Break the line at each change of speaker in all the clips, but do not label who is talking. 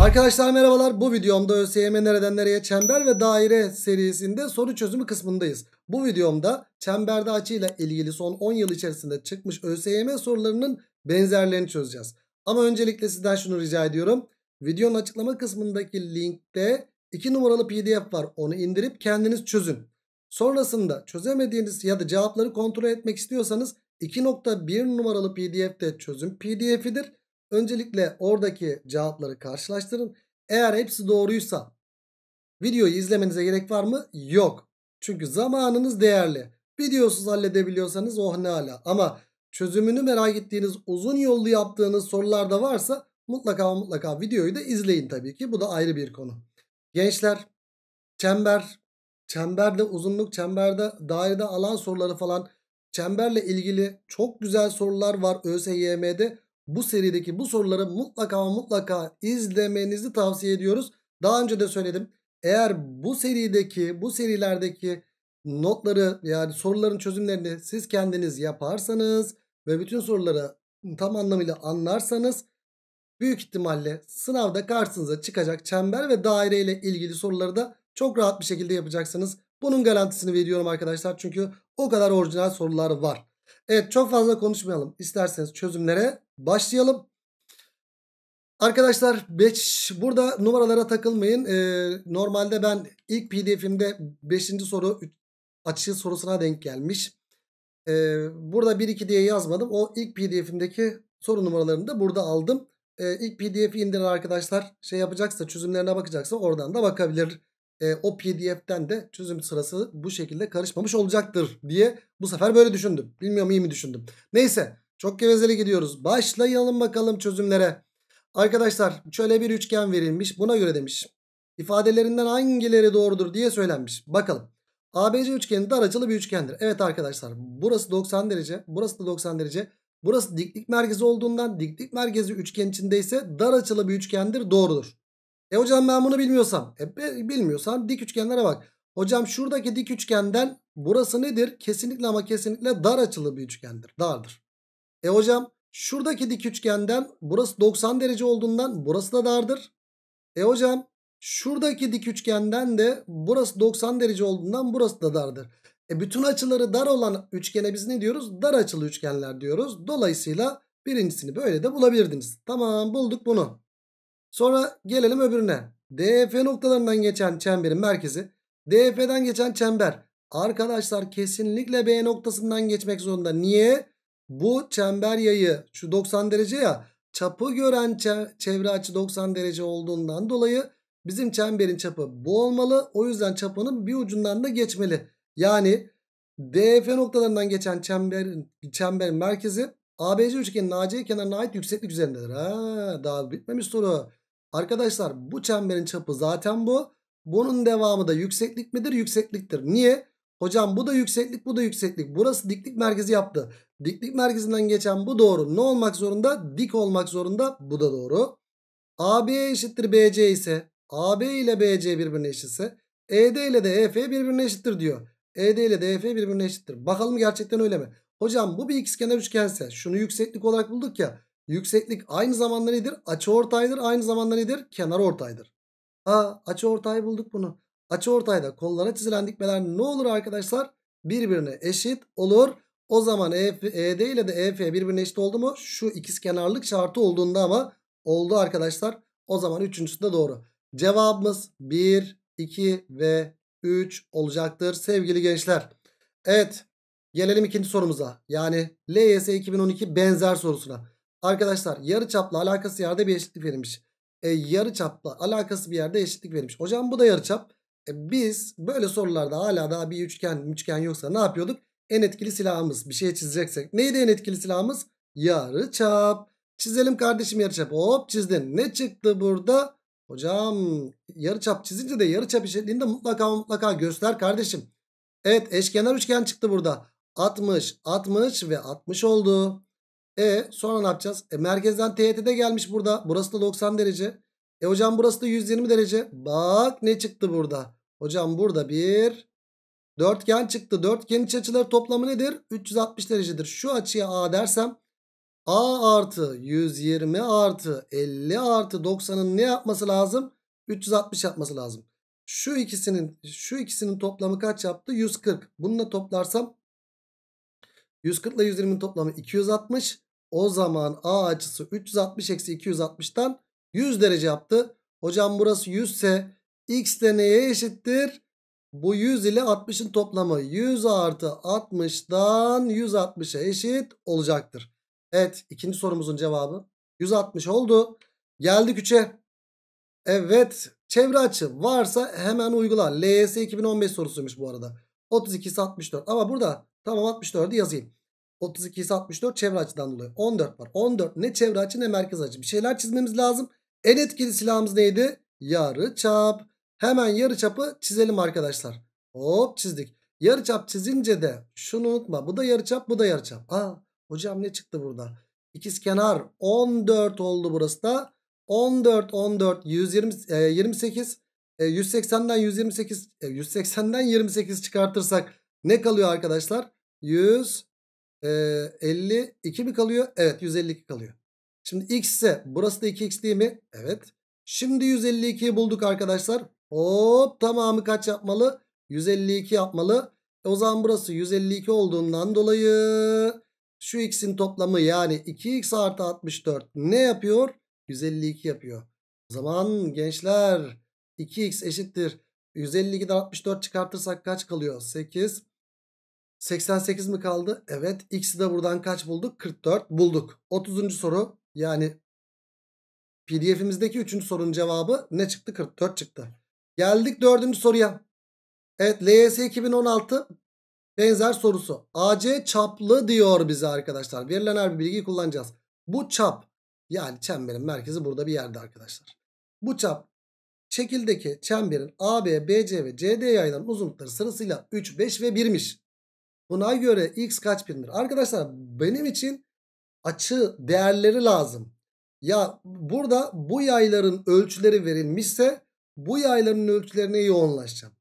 Arkadaşlar merhabalar bu videomda ÖSYM nereden nereye çember ve daire serisinde soru çözümü kısmındayız. Bu videomda çemberde açıyla ilgili son 10 yıl içerisinde çıkmış ÖSYM sorularının benzerlerini çözeceğiz. Ama öncelikle sizden şunu rica ediyorum. Videonun açıklama kısmındaki linkte 2 numaralı pdf var onu indirip kendiniz çözün. Sonrasında çözemediğiniz ya da cevapları kontrol etmek istiyorsanız 2.1 numaralı pdf de çözüm pdf'idir. Öncelikle oradaki cevapları karşılaştırın. Eğer hepsi doğruysa videoyu izlemenize gerek var mı? Yok. Çünkü zamanınız değerli. Videosuz halledebiliyorsanız oh ne ala. Ama çözümünü merak ettiğiniz uzun yollu yaptığınız sorular da varsa mutlaka mutlaka videoyu da izleyin tabii ki. Bu da ayrı bir konu. Gençler çember, çemberde uzunluk, çemberde dairede alan soruları falan çemberle ilgili çok güzel sorular var ÖSYM'de bu serideki bu soruları mutlaka mutlaka izlemenizi tavsiye ediyoruz. Daha önce de söyledim. Eğer bu serideki bu serilerdeki notları yani soruların çözümlerini siz kendiniz yaparsanız ve bütün soruları tam anlamıyla anlarsanız büyük ihtimalle sınavda karşınıza çıkacak çember ve daire ile ilgili soruları da çok rahat bir şekilde yapacaksınız. Bunun garantisini veriyorum arkadaşlar çünkü o kadar orijinal sorular var. Evet çok fazla konuşmayalım. İsterseniz çözümlere başlayalım. Arkadaşlar beş, burada numaralara takılmayın. Ee, normalde ben ilk pdf'imde 5. soru açı sorusuna denk gelmiş. Ee, burada 1-2 diye yazmadım. O ilk pdf'imdeki soru numaralarını da burada aldım. Ee, ilk pdf'i indiren arkadaşlar şey yapacaksa çözümlerine bakacaksa oradan da bakabilir. Ee, o pdf'ten de çözüm sırası bu şekilde karışmamış olacaktır diye bu sefer böyle düşündüm. Bilmiyorum iyi mi düşündüm. Neyse çok gevezeli gidiyoruz. Başlayalım bakalım çözümlere. Arkadaşlar şöyle bir üçgen verilmiş. Buna göre demiş. İfadelerinden hangileri doğrudur diye söylenmiş. Bakalım. ABC üçgeni dar açılı bir üçgendir. Evet arkadaşlar burası 90 derece. Burası da 90 derece. Burası diklik merkezi olduğundan diklik merkezi üçgen içindeyse dar açılı bir üçgendir doğrudur. E hocam ben bunu bilmiyorsam. E bilmiyorsan dik üçgenlere bak. Hocam şuradaki dik üçgenden burası nedir? Kesinlikle ama kesinlikle dar açılı bir üçgendir. Dardır. E hocam şuradaki dik üçgenden burası 90 derece olduğundan burası da dardır. E hocam şuradaki dik üçgenden de burası 90 derece olduğundan burası da dardır. E bütün açıları dar olan üçgene biz ne diyoruz? Dar açılı üçgenler diyoruz. Dolayısıyla birincisini böyle de bulabilirdiniz. Tamam bulduk bunu. Sonra gelelim öbürüne. DF noktalarından geçen çemberin merkezi. DF'den geçen çember. Arkadaşlar kesinlikle B noktasından geçmek zorunda. Niye? bu çember yayı şu 90 derece ya çapı gören çevre açı 90 derece olduğundan dolayı bizim çemberin çapı bu olmalı. O yüzden çapının bir ucundan da geçmeli. Yani DF noktalarından geçen çemberin, çemberin merkezi ABC üçgenin AC kenarına ait yükseklik üzerindedir. Ha, daha bitmemiş soru. Arkadaşlar bu çemberin çapı zaten bu. Bunun devamı da yükseklik midir? Yüksekliktir. Niye? Hocam bu da yükseklik bu da yükseklik. Burası diklik merkezi yaptı. Diklik merkezinden geçen bu doğru. Ne olmak zorunda? Dik olmak zorunda. Bu da doğru. AB eşittir BC ise AB ile BC birbirine eşitse ED ile de EF birbirine eşittir diyor. ED ile de EF birbirine eşittir. Bakalım gerçekten öyle mi? Hocam bu bir ikizkenar üçgense şunu yükseklik olarak bulduk ya. Yükseklik aynı zamanda nedir? Açı ortaydır. Aynı zamanda nedir? Kenar ortaydır. Aa açı ortayı bulduk bunu. Açı ortayda, kollara çizilen dikmeler ne olur arkadaşlar? Birbirine eşit olur. O zaman ED e ile de EF birbirine eşit oldu mu? Şu ikizkenarlık şartı olduğunda ama oldu arkadaşlar. O zaman üçüncüsü de doğru. Cevabımız 1, 2 ve 3 olacaktır sevgili gençler. Evet gelelim ikinci sorumuza. Yani LYS 2012 benzer sorusuna. Arkadaşlar yarı çapla alakası yerde bir eşitlik verilmiş. E, çapla alakası bir yerde eşitlik verilmiş. Hocam bu da yarı çap. E biz böyle sorularda hala daha bir üçgen üçgen yoksa ne yapıyorduk? En etkili silahımız bir şey çizeceksek. Neydi en etkili silahımız? Yarı çap. Çizelim kardeşim yarı çap. Hop çizdin. Ne çıktı burada? Hocam yarı çap çizince de yarı çap işlediğinde mutlaka mutlaka göster kardeşim. Evet eşkenar üçgen çıktı burada. 60, 60 ve 60 oldu. E sonra ne yapacağız? E, merkezden teğete de gelmiş burada. Burası da 90 derece. E hocam burası da 120 derece. Bak ne çıktı burada. Hocam burada bir dörtgen çıktı. Dörtgen iç açıları toplamı nedir? 360 derecedir. Şu açıya A dersem A artı 120 artı 50 artı 90'ın ne yapması lazım? 360 yapması lazım. Şu ikisinin şu ikisinin toplamı kaç yaptı? 140. Bununla toplarsam 140 ile 120'nin toplamı 260. O zaman A açısı 360 eksi 260'tan 100 derece yaptı. Hocam burası 100 ise x de neye eşittir? Bu 100 ile 60'ın toplamı 100 artı 60'dan 160'a eşit olacaktır. Evet ikinci sorumuzun cevabı 160 oldu. Geldik 3'e. Evet çevre açı varsa hemen uygula. LS 2015 sorusuymuş bu arada. 32 64 ama burada tamam 64'ü yazayım. 32 64 çevre açıdan dolayı. 14 var. 14 ne çevre açı ne merkez açı. Bir şeyler çizmemiz lazım. En etkili silahımız neydi? Yarı çap. Hemen yarı çapı çizelim arkadaşlar. Hop çizdik. Yarı çap çizince de şunu unutma. Bu da yarı çap bu da yarı çap. Aa, hocam ne çıktı burada? İkiz kenar 14 oldu burası da. 14 14 120 e, 28 e, 180'den 128 e, 180'den 28 çıkartırsak ne kalıyor arkadaşlar? 152 e, mi kalıyor? Evet 152 kalıyor. Şimdi x ise burası da 2x değil mi? Evet. Şimdi 152'yi bulduk arkadaşlar. Hop tamamı kaç yapmalı? 152 yapmalı. E o zaman burası 152 olduğundan dolayı şu x'in toplamı yani 2x artı 64 ne yapıyor? 152 yapıyor. O zaman gençler 2x eşittir. 152'den 64 çıkartırsak kaç kalıyor? 8. 88 mi kaldı? Evet. X'i de buradan kaç bulduk? 44 bulduk. 30. soru. Yani PDF'imizdeki 3. sorunun cevabı ne çıktı? 44 çıktı. Geldik 4. soruya. Evet LYS 2016 benzer sorusu. AC çaplı diyor bize arkadaşlar. Verilen her bir bilgiyi kullanacağız. Bu çap yani çemberin merkezi burada bir yerde arkadaşlar. Bu çap şekildeki çemberin AB, BC ve CD yayılan uzunlukları sırasıyla 3, 5 ve 1'miş. Buna göre x kaç birimdir? Arkadaşlar benim için açı değerleri lazım. Ya burada bu yayların ölçüleri verilmişse bu yayların ölçülerine yoğunlaşacağım.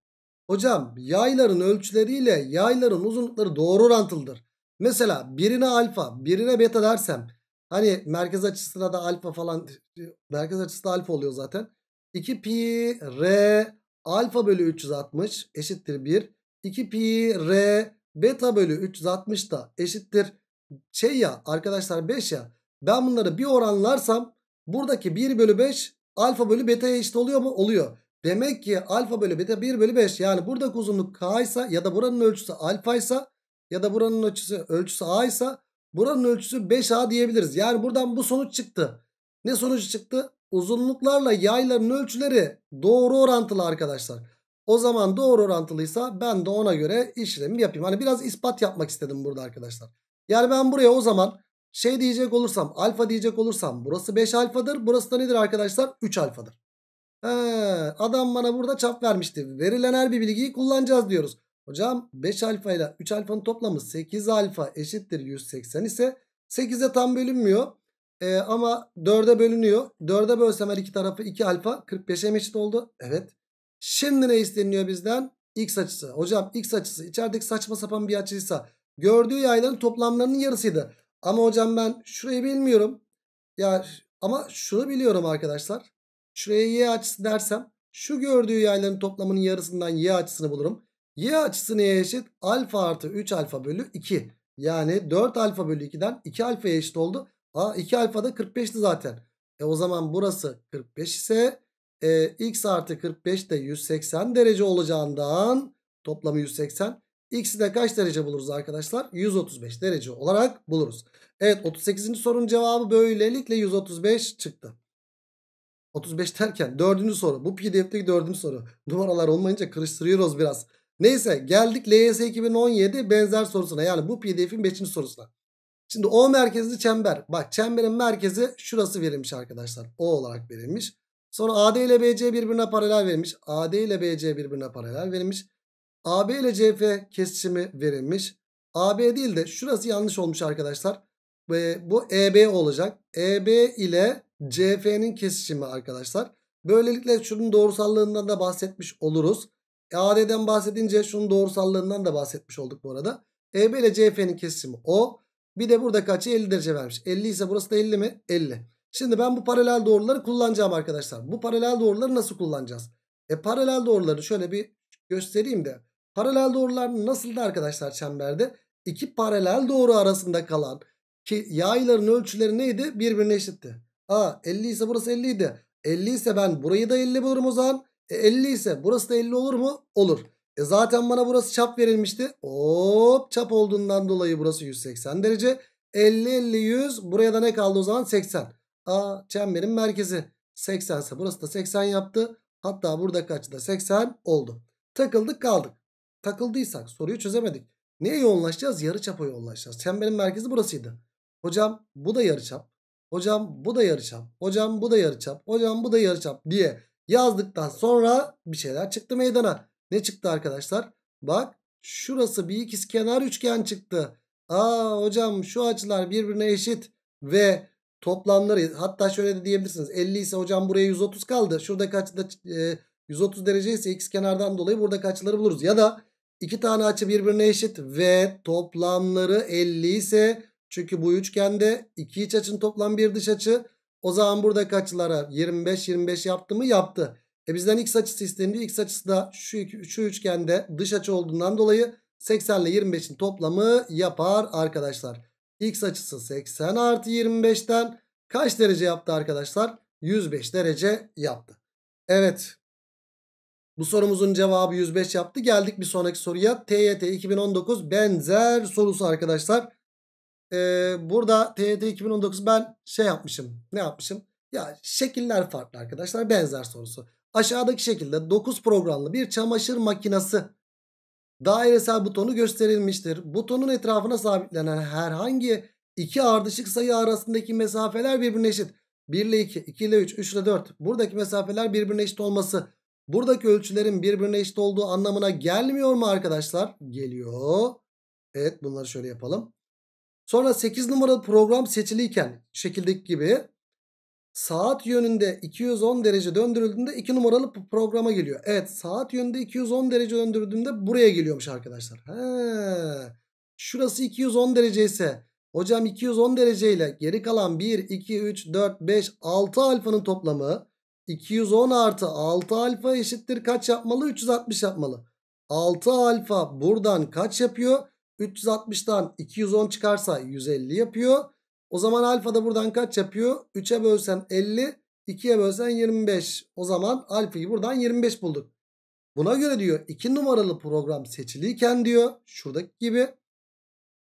Hocam yayların ölçüleriyle yayların uzunlukları doğru orantılıdır. Mesela birine alfa birine beta dersem hani merkez açısına da alfa falan merkez açısı da alfa oluyor zaten. 2 pi r alfa bölü 360 eşittir 1. 2 pi r beta bölü 360 da eşittir şey ya arkadaşlar 5 ya. Ben bunları bir oranlarsam buradaki 1 bölü 5 alfa bölü beta'ya eşit oluyor mu? Oluyor. Demek ki alfa bölü beta 1 bölü 5 yani buradaki uzunluk k ya da buranın ölçüsü alfaysa ya da buranın ölçüsü, ölçüsü aysa buranın ölçüsü 5a diyebiliriz. Yani buradan bu sonuç çıktı. Ne sonuç çıktı? Uzunluklarla yayların ölçüleri doğru orantılı arkadaşlar. O zaman doğru orantılıysa ben de ona göre işlemi yapayım. Hani biraz ispat yapmak istedim burada arkadaşlar. Yani ben buraya o zaman şey diyecek olursam alfa diyecek olursam burası 5 alfadır. Burası da nedir arkadaşlar? 3 alfadır. He, adam bana burada çap vermişti. Verilen her bir bilgiyi kullanacağız diyoruz. Hocam 5 alfa ile 3 alfanın toplamı 8 alfa eşittir 180 ise 8'e tam bölünmüyor. Ee, ama 4'e bölünüyor. 4'e bölsem her iki tarafı 2 alfa 45'e eşit oldu? Evet. Şimdi ne isteniyor bizden? X açısı. Hocam X açısı içerideki saçma sapan bir açıysa Gördüğü yayların toplamlarının yarısıydı. Ama hocam ben şurayı bilmiyorum. Ya ama şunu biliyorum arkadaşlar. Şuraya y açısı dersem şu gördüğü yayların toplamının yarısından y açısını bulurum. Y açısı neye eşit? Alfa artı 3 alfa bölü 2. Yani 4 alfa bölü 2'den 2 alfaya eşit oldu. Aa 2 alfa da 45'ti zaten. E o zaman burası 45 ise e, x artı 45 de 180 derece olacağından toplamı 180. X'i de kaç derece buluruz arkadaşlar? 135 derece olarak buluruz. Evet 38. sorunun cevabı böylelikle 135 çıktı. 35 derken 4. soru. Bu pdf'deki 4. soru. Numaralar olmayınca karıştırıyoruz biraz. Neyse geldik LYS 2017 benzer sorusuna. Yani bu pdf'in 5. sorusuna. Şimdi O merkezli çember. Bak çemberin merkezi şurası verilmiş arkadaşlar. O olarak verilmiş. Sonra AD ile BC birbirine paralel verilmiş. AD ile BC birbirine paralel verilmiş. AB ile CF kesişimi verilmiş. AB değil de şurası yanlış olmuş arkadaşlar. Ve bu EB olacak. EB ile CF'nin kesişimi arkadaşlar. Böylelikle şunun doğrusallığından da bahsetmiş oluruz. E, AD'den bahsedince şunun doğrusallığından da bahsetmiş olduk bu arada. EB ile CF'nin kesişimi O. Bir de burada kaçı 50 derece vermiş. 50 ise burası da 50 mi? 50. Şimdi ben bu paralel doğruları kullanacağım arkadaşlar. Bu paralel doğruları nasıl kullanacağız? E paralel doğruları şöyle bir göstereyim de. Paralel doğrular nasıldı arkadaşlar çemberde? İki paralel doğru arasında kalan ki yayların ölçüleri neydi? Birbirine eşitti. A 50 ise burası 50 idi. 50 ise ben burayı da 50 bulurum o zaman. E 50 ise burası da 50 olur mu? Olur. E zaten bana burası çap verilmişti. Hop çap olduğundan dolayı burası 180 derece. 50 50 100 buraya da ne kaldı o zaman 80. A çemberin merkezi 80 ise burası da 80 yaptı. Hatta burada kaçtı da 80 oldu. Takıldık kaldık takıldıysak soruyu çözemedik. Neye yoğunlaşacağız? Yarıçapa yoğunlaşacağız. Çemberin merkezi burasıydı. Hocam bu da yarıçap. Hocam bu da yarıçap. Hocam bu da yarıçap. Hocam bu da yarıçap diye yazdıktan sonra bir şeyler çıktı meydana. Ne çıktı arkadaşlar? Bak şurası bir ikiz üçgen çıktı. Aa hocam şu açılar birbirine eşit ve toplamları hatta şöyle de diyebilirsiniz. 50 ise hocam buraya 130 kaldı. Şuradaki açıda e, 130 derece ise x dolayı buradaki açıları buluruz. Ya da İki tane açı birbirine eşit ve toplamları 50 ise çünkü bu üçgende iki iç açın toplam bir dış açı. O zaman buradaki açılara 25 25 yaptı mı? Yaptı. E bizden x açısı isteniyor. X açısı da şu, şu üçgende dış açı olduğundan dolayı 80 ile 25'in toplamı yapar arkadaşlar. X açısı 80 artı 25'ten kaç derece yaptı arkadaşlar? 105 derece yaptı. Evet bu sorumuzun cevabı 105 yaptı. Geldik bir sonraki soruya. TYT 2019 benzer sorusu arkadaşlar. Ee, burada TYT 2019 ben şey yapmışım. Ne yapmışım? Ya şekiller farklı arkadaşlar. Benzer sorusu. Aşağıdaki şekilde 9 programlı bir çamaşır makinesi dairesel butonu gösterilmiştir. Butonun etrafına sabitlenen herhangi iki ardışık sayı arasındaki mesafeler birbirine eşit. 1 ile 2, 2 ile 3, 3 ile 4. Buradaki mesafeler birbirine eşit olması buradaki ölçülerin birbirine eşit olduğu anlamına gelmiyor mu arkadaşlar? Geliyor. Evet bunları şöyle yapalım. Sonra 8 numaralı program seçiliyken şekildeki gibi saat yönünde 210 derece döndürüldüğünde 2 numaralı programa geliyor. Evet saat yönünde 210 derece döndürdüğümde buraya geliyormuş arkadaşlar. He. Şurası 210 derece ise hocam 210 derece ile geri kalan 1, 2, 3, 4, 5, 6 alfanın toplamı 210 artı 6 alfa eşittir kaç yapmalı? 360 yapmalı. 6 alfa buradan kaç yapıyor? 360'tan 210 çıkarsa 150 yapıyor. O zaman alfa da buradan kaç yapıyor? 3'e bölsen 50, 2'ye bölsen 25. O zaman alfayı buradan 25 bulduk. Buna göre diyor 2 numaralı program seçiliyken diyor şuradaki gibi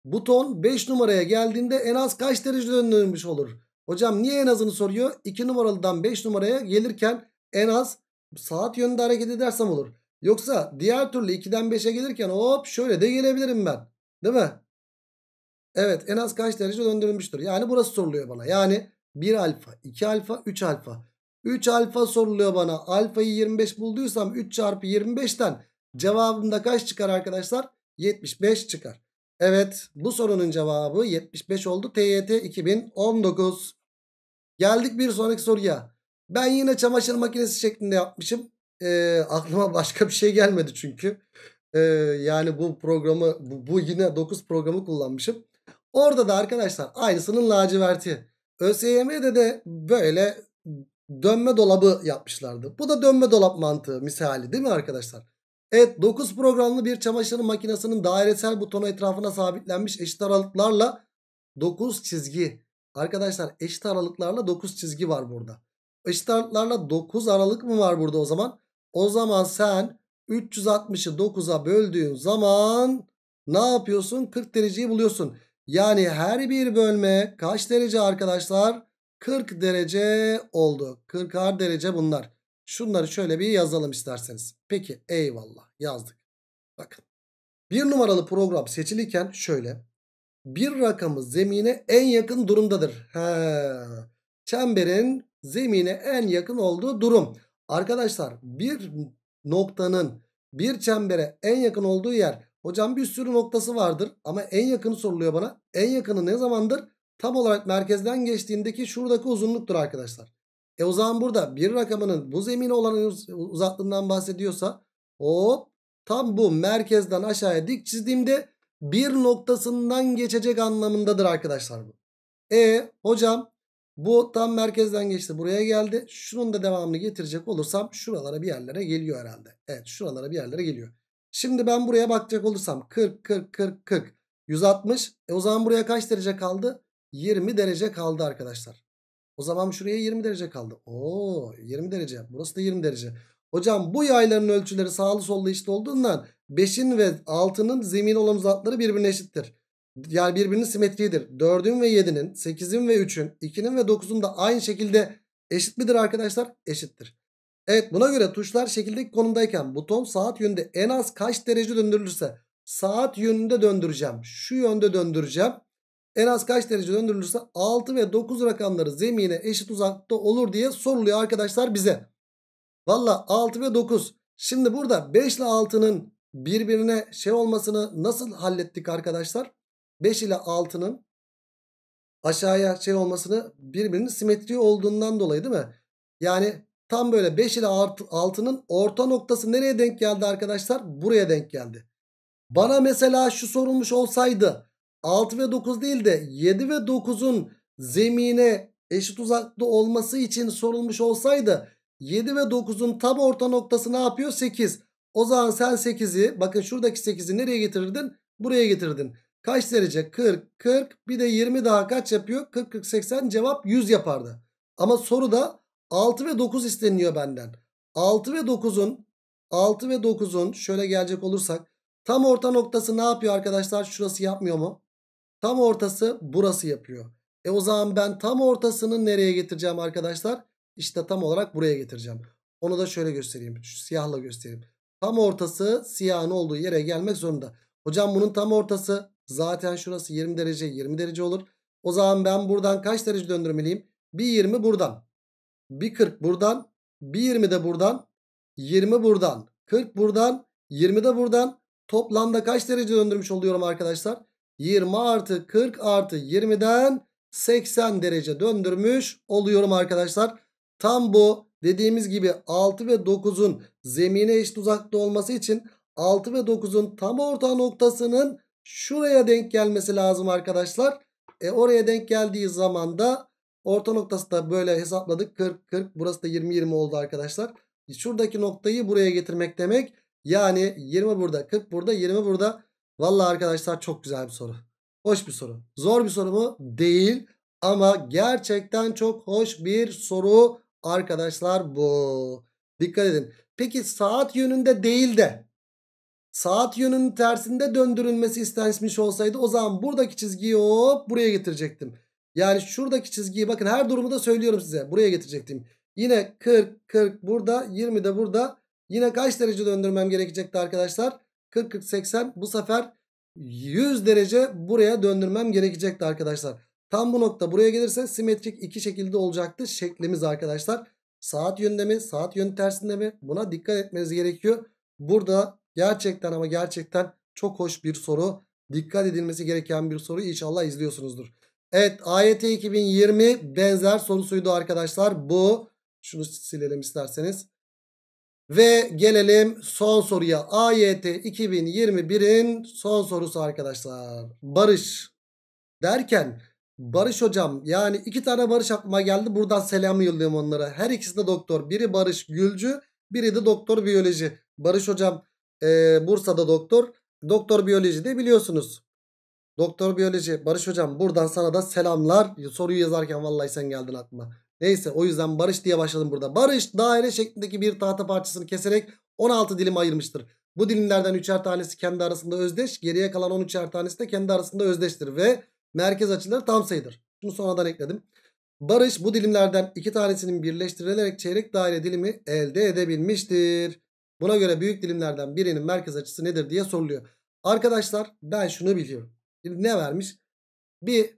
buton 5 numaraya geldiğinde en az kaç derece döndürmüş olur? Hocam niye en azını soruyor? 2 numaralıdan 5 numaraya gelirken en az saat yönünde hareket edersem olur. Yoksa diğer türlü 2'den 5'e gelirken hop şöyle de gelebilirim ben. Değil mi? Evet en az kaç derece döndürülmüştür. Yani burası soruluyor bana. Yani 1 alfa, 2 alfa, 3 alfa. 3 alfa soruluyor bana. Alfayı 25 bulduysam 3 çarpı 25'ten cevabımda kaç çıkar arkadaşlar? 75 çıkar. Evet bu sorunun cevabı 75 oldu. TYT 2019. Geldik bir sonraki soruya. Ben yine çamaşır makinesi şeklinde yapmışım. E, aklıma başka bir şey gelmedi çünkü. E, yani bu programı bu, bu yine 9 programı kullanmışım. Orada da arkadaşlar aynısının laciverti. ÖSYM'de de böyle dönme dolabı yapmışlardı. Bu da dönme dolap mantığı misali değil mi arkadaşlar? Evet 9 programlı bir çamaşır makinesinin dairesel butonu etrafına sabitlenmiş eşit aralıklarla 9 çizgi Arkadaşlar eşit aralıklarla 9 çizgi var burada. Eşit aralıklarla 9 aralık mı var burada o zaman? O zaman sen 360'ı 9'a böldüğün zaman ne yapıyorsun? 40 dereceyi buluyorsun. Yani her bir bölme kaç derece arkadaşlar? 40 derece oldu. 40'ar derece bunlar. Şunları şöyle bir yazalım isterseniz. Peki eyvallah yazdık. Bakın. Bir numaralı program seçilirken şöyle bir rakamı zemine en yakın durumdadır. He. Çemberin zemine en yakın olduğu durum. Arkadaşlar bir noktanın bir çembere en yakın olduğu yer. Hocam bir sürü noktası vardır ama en yakını soruluyor bana. En yakını ne zamandır? Tam olarak merkezden geçtiğindeki şuradaki uzunluktur arkadaşlar. E o zaman burada bir rakamının bu zemine olan uzaklığından bahsediyorsa hop tam bu merkezden aşağıya dik çizdiğimde bir noktasından geçecek anlamındadır arkadaşlar bu. E hocam bu tam merkezden geçti buraya geldi. Şunun da devamını getirecek olursam şuralara bir yerlere geliyor herhalde. Evet şuralara bir yerlere geliyor. Şimdi ben buraya bakacak olursam 40 40 40 40 160. E o zaman buraya kaç derece kaldı? 20 derece kaldı arkadaşlar. O zaman şuraya 20 derece kaldı. Oo 20 derece. Burası da 20 derece. Hocam bu yayların ölçüleri sağlı sollu işte olduğundan 5'in ve 6'nın zemin olan uzakları birbirine eşittir. Yani birbirinin simetriğidir. 4'ün ve 7'nin, 8'in ve 3'ün, 2'nin ve 9'un da aynı şekilde eşit midir arkadaşlar? Eşittir. Evet buna göre tuşlar şekildeki konumdayken buton saat yönünde en az kaç derece döndürülürse saat yönünde döndüreceğim. Şu yönde döndüreceğim. En az kaç derece döndürülürse 6 ve 9 rakamları zemine eşit uzakta olur diye soruluyor arkadaşlar bize. Valla 6 ve 9. Şimdi burada 5 ile 6'nın birbirine şey olmasını nasıl hallettik arkadaşlar? 5 ile 6'nın aşağıya şey olmasını birbirinin simetri olduğundan dolayı değil mi? Yani tam böyle 5 ile 6'nın orta noktası nereye denk geldi arkadaşlar? Buraya denk geldi. Bana mesela şu sorulmuş olsaydı 6 ve 9 değil de 7 ve 9'un zemine eşit uzakta olması için sorulmuş olsaydı 7 ve 9'un tam orta noktası ne yapıyor? 8. O zaman sen 8'i bakın şuradaki 8'i nereye getirirdin? Buraya getirdin. Kaç derece? 40, 40 bir de 20 daha kaç yapıyor? 40, 40, 80 cevap 100 yapardı. Ama soruda 6 ve 9 isteniyor benden. 6 ve 9'un 6 ve 9'un şöyle gelecek olursak tam orta noktası ne yapıyor arkadaşlar? Şurası yapmıyor mu? Tam ortası burası yapıyor. E o zaman ben tam ortasını nereye getireceğim arkadaşlar? İşte tam olarak buraya getireceğim. Onu da şöyle göstereyim. Şu siyahla göstereyim. Tam ortası siyahın olduğu yere gelmek zorunda. Hocam bunun tam ortası zaten şurası 20 derece 20 derece olur. O zaman ben buradan kaç derece döndürmeliyim? Bir 1.20 buradan. 1.40 buradan. 20 de buradan. 20 buradan. 40 buradan. 20 de buradan. Toplamda kaç derece döndürmüş oluyorum arkadaşlar? 20 artı 40 artı 20'den 80 derece döndürmüş oluyorum arkadaşlar. Tam bu Dediğimiz gibi 6 ve 9'un zemine eşit uzakta olması için 6 ve 9'un tam orta noktasının şuraya denk gelmesi lazım arkadaşlar. E oraya denk geldiği zaman da orta noktası da böyle hesapladık. 40 40 burası da 20 20 oldu arkadaşlar. E, şuradaki noktayı buraya getirmek demek. Yani 20 burada 40 burada 20 burada. Valla arkadaşlar çok güzel bir soru. Hoş bir soru. Zor bir soru mu? Değil. Ama gerçekten çok hoş bir soru arkadaşlar bu. Dikkat edin. Peki saat yönünde değil de saat yönünün tersinde döndürülmesi istenmiş olsaydı o zaman buradaki çizgiyi hop buraya getirecektim. Yani şuradaki çizgiyi bakın her durumu da söylüyorum size. Buraya getirecektim. Yine 40 40 burada 20 de burada. Yine kaç derece döndürmem gerekecekti arkadaşlar? 40 40 80 bu sefer 100 derece buraya döndürmem gerekecekti arkadaşlar. Tam bu nokta buraya gelirse simetrik iki şekilde olacaktı şeklimiz arkadaşlar. Saat yönünde mi? Saat yönü tersinde mi? Buna dikkat etmeniz gerekiyor. Burada gerçekten ama gerçekten çok hoş bir soru. Dikkat edilmesi gereken bir soru. İnşallah izliyorsunuzdur. Evet AYT 2020 benzer sorusuydu arkadaşlar. Bu şunu silelim isterseniz. Ve gelelim son soruya. AYT 2021'in son sorusu arkadaşlar. Barış derken Barış hocam yani iki tane Barış aklıma geldi. Buradan selamı yolluyorum onlara. Her ikisi de doktor. Biri Barış Gülcü biri de doktor biyoloji. Barış hocam e, Bursa'da doktor. Doktor biyoloji de biliyorsunuz. Doktor biyoloji. Barış hocam buradan sana da selamlar. Soruyu yazarken vallahi sen geldin aklıma. Neyse o yüzden Barış diye başladım burada. Barış daire şeklindeki bir tahta parçasını keserek 16 dilim ayırmıştır. Bu dilimlerden 3'er tanesi kendi arasında özdeş. Geriye kalan 13'er tanesi de kendi arasında özdeştir. Ve merkez açıları tam sayıdır. Bunu sonradan ekledim. Barış bu dilimlerden iki tanesinin birleştirilerek çeyrek daire dilimi elde edebilmiştir. Buna göre büyük dilimlerden birinin merkez açısı nedir diye soruluyor. Arkadaşlar ben şunu biliyorum. ne vermiş? Bir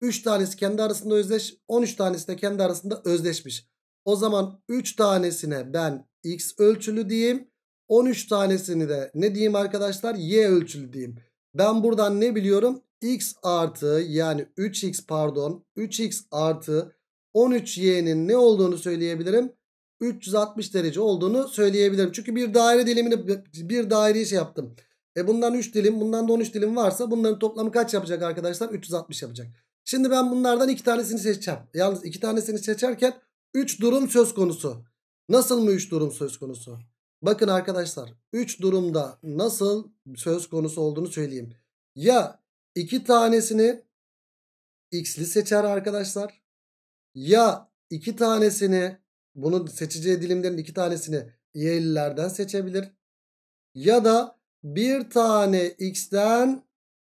3 tanesi kendi arasında özdeş 13 tanesi de kendi arasında özdeşmiş. O zaman 3 tanesine ben x ölçülü diyeyim. 13 tanesini de ne diyeyim arkadaşlar? Y ölçülü diyeyim. Ben buradan ne biliyorum? x artı yani 3x pardon 3x artı 13y'nin ne olduğunu söyleyebilirim. 360 derece olduğunu söyleyebilirim. Çünkü bir daire dilimini bir daireyi şey yaptım. E bundan 3 dilim bundan da 13 dilim varsa bunların toplamı kaç yapacak arkadaşlar? 360 yapacak. Şimdi ben bunlardan iki tanesini seçeceğim. Yalnız iki tanesini seçerken 3 durum söz konusu. Nasıl mı 3 durum söz konusu? Bakın arkadaşlar 3 durumda nasıl söz konusu olduğunu söyleyeyim. Ya iki tanesini x'li seçer arkadaşlar. Ya iki tanesini bunu seçeceği dilimlerin iki tanesini y'lilerden seçebilir. Ya da bir tane x'den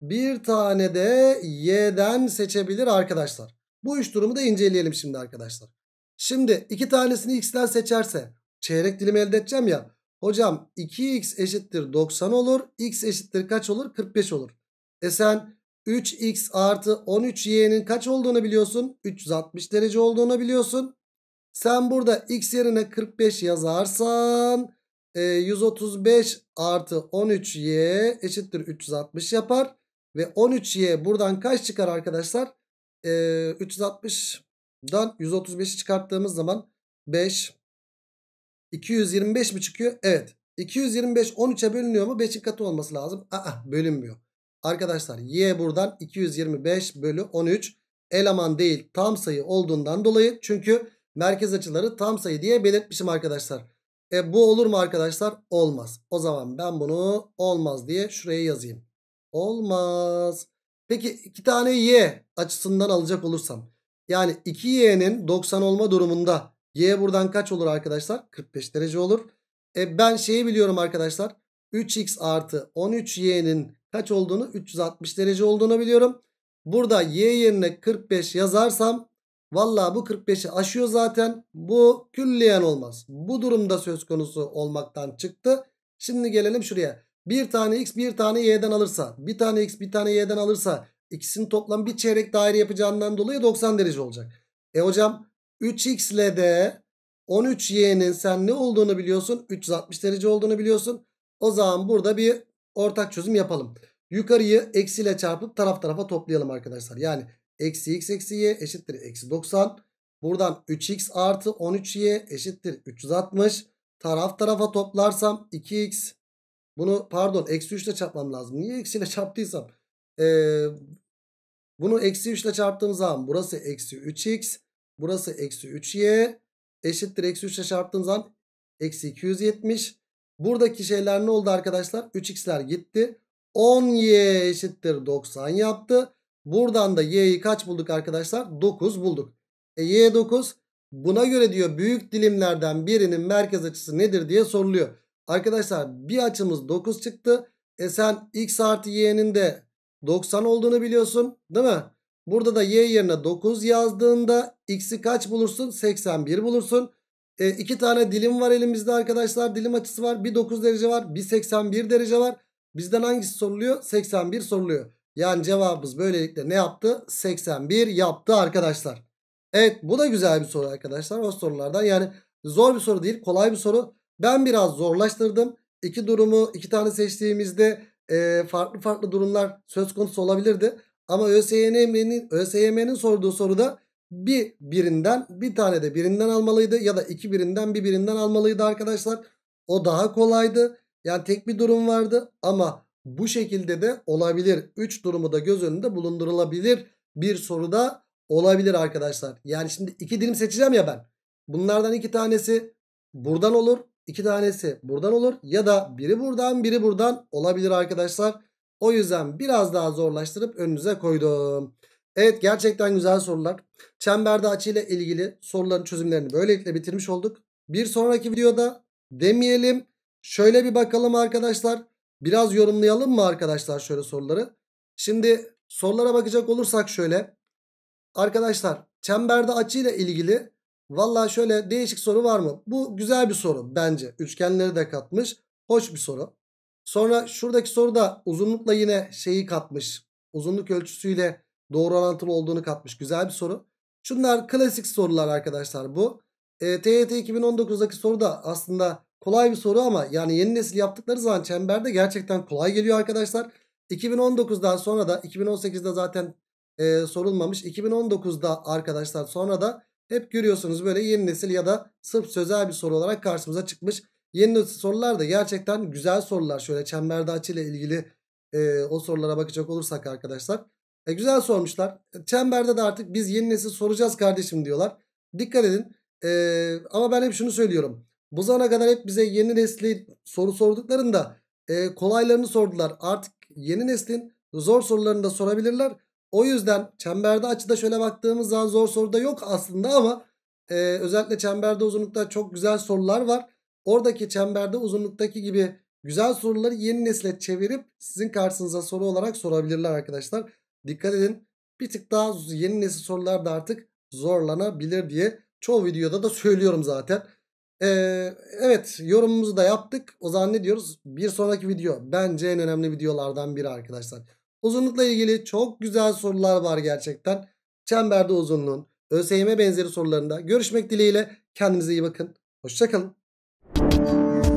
bir tane de y'den seçebilir arkadaşlar. Bu üç durumu da inceleyelim şimdi arkadaşlar. Şimdi iki tanesini x'ten seçerse çeyrek dilim elde edeceğim ya. Hocam 2x eşittir 90 olur. x eşittir kaç olur? 45 olur. E sen 3x artı 13y'nin kaç olduğunu biliyorsun. 360 derece olduğunu biliyorsun. Sen burada x yerine 45 yazarsan e, 135 artı 13y eşittir 360 yapar. Ve 13y buradan kaç çıkar arkadaşlar? E, 360'dan 135'i çıkarttığımız zaman 5. 225 mi çıkıyor? Evet. 225 13'e bölünüyor mu? 5'in katı olması lazım. Aa bölünmüyor. Arkadaşlar y buradan 225 bölü 13 eleman değil tam sayı olduğundan dolayı çünkü merkez açıları tam sayı diye belirtmişim arkadaşlar. E bu olur mu arkadaşlar? Olmaz. O zaman ben bunu olmaz diye şuraya yazayım. Olmaz. Peki iki tane y açısından alacak olursam. Yani 2y'nin 90 olma durumunda y buradan kaç olur arkadaşlar? 45 derece olur. E ben şeyi biliyorum arkadaşlar. 3x artı 13y'nin kaç olduğunu 360 derece olduğunu biliyorum. Burada y yerine 45 yazarsam valla bu 45'i aşıyor zaten. Bu külliyen olmaz. Bu durumda söz konusu olmaktan çıktı. Şimdi gelelim şuraya. Bir tane x bir tane y'den alırsa bir tane x bir tane y'den alırsa ikisinin toplam bir çeyrek daire yapacağından dolayı 90 derece olacak. E hocam 3x ile de 13y'nin sen ne olduğunu biliyorsun 360 derece olduğunu biliyorsun. O zaman burada bir ortak çözüm yapalım. Yukarıyı eksiyle çarpıp taraf tarafa toplayalım arkadaşlar. Yani eksi x eksi y eşittir eksi 90. Buradan 3x artı 13y eşittir 360. Taraf tarafa toplarsam 2x. Bunu pardon eksi 3 ile çarpmam lazım. Niye eksiyle çarptıysam? Ee, bunu eksi 3 ile çarptığım zaman burası eksi 3x. Burası eksi 3y. Eşittir eksi 3 ile çarptığım zaman eksi 270. Buradaki şeyler ne oldu arkadaşlar? 3x'ler gitti. 10y eşittir 90 yaptı. Buradan da y'yi kaç bulduk arkadaşlar? 9 bulduk. E y 9 buna göre diyor büyük dilimlerden birinin merkez açısı nedir diye soruluyor. Arkadaşlar bir açımız 9 çıktı. E sen x artı y'nin de 90 olduğunu biliyorsun değil mi? Burada da y yerine 9 yazdığında x'i kaç bulursun? 81 bulursun. E, iki tane dilim var elimizde arkadaşlar. Dilim açısı var. Bir 9 derece var. Bir 81 derece var. Bizden hangisi soruluyor? 81 soruluyor. Yani cevabımız böylelikle ne yaptı? 81 yaptı arkadaşlar. Evet bu da güzel bir soru arkadaşlar. O sorulardan yani zor bir soru değil. Kolay bir soru. Ben biraz zorlaştırdım. İki durumu iki tane seçtiğimizde e, farklı farklı durumlar söz konusu olabilirdi. Ama ÖSYM'nin ÖSYM'nin sorduğu soruda bir birinden bir tane de birinden almalıydı ya da iki birinden bir birinden almalıydı arkadaşlar. O daha kolaydı. Yani tek bir durum vardı ama bu şekilde de olabilir. 3 durumu da göz önünde bulundurulabilir. Bir soruda olabilir arkadaşlar. Yani şimdi iki dilim seçeceğim ya ben. Bunlardan iki tanesi buradan olur. iki tanesi buradan olur. Ya da biri buradan biri buradan olabilir arkadaşlar. O yüzden biraz daha zorlaştırıp önünüze koydum. Evet gerçekten güzel sorular. Çemberde açı ile ilgili soruların çözümlerini böylelikle bitirmiş olduk. Bir sonraki videoda demeyelim. Şöyle bir bakalım arkadaşlar. Biraz yorumlayalım mı arkadaşlar şöyle soruları. Şimdi sorulara bakacak olursak şöyle. Arkadaşlar çemberde açı ile ilgili valla şöyle değişik soru var mı? Bu güzel bir soru bence. Üçgenleri de katmış. Hoş bir soru. Sonra şuradaki soruda uzunlukla yine şeyi katmış. Uzunluk ölçüsüyle Doğru orantılı olduğunu katmış. Güzel bir soru. Şunlar klasik sorular arkadaşlar bu. E, TYT 2019'daki soru da aslında kolay bir soru ama yani yeni nesil yaptıkları zaman çemberde gerçekten kolay geliyor arkadaşlar. 2019'dan sonra da 2018'de zaten e, sorulmamış. 2019'da arkadaşlar sonra da hep görüyorsunuz böyle yeni nesil ya da sırf sözel bir soru olarak karşımıza çıkmış. Yeni nesil sorular da gerçekten güzel sorular. Şöyle çemberde açıyla ilgili e, o sorulara bakacak olursak arkadaşlar. E güzel sormuşlar. E, çemberde de artık biz yeni nesil soracağız kardeşim diyorlar. Dikkat edin. E, ama ben hep şunu söylüyorum. Bu zamana kadar hep bize yeni nesli soru sorduklarında e, kolaylarını sordular. Artık yeni neslin zor sorularını da sorabilirler. O yüzden çemberde açıda şöyle baktığımız zaman zor soruda yok aslında ama e, özellikle çemberde uzunlukta çok güzel sorular var. Oradaki çemberde uzunluktaki gibi güzel soruları yeni nesle çevirip sizin karşınıza soru olarak sorabilirler arkadaşlar. Dikkat edin bir tık daha yeni nesil sorularda artık zorlanabilir diye çoğu videoda da söylüyorum zaten. Ee, evet yorumumuzu da yaptık. O zaman ne diyoruz? Bir sonraki video bence en önemli videolardan biri arkadaşlar. Uzunlukla ilgili çok güzel sorular var gerçekten. Çemberde uzunluğun, ÖSYM benzeri sorularında görüşmek dileğiyle. Kendinize iyi bakın. Hoşçakalın.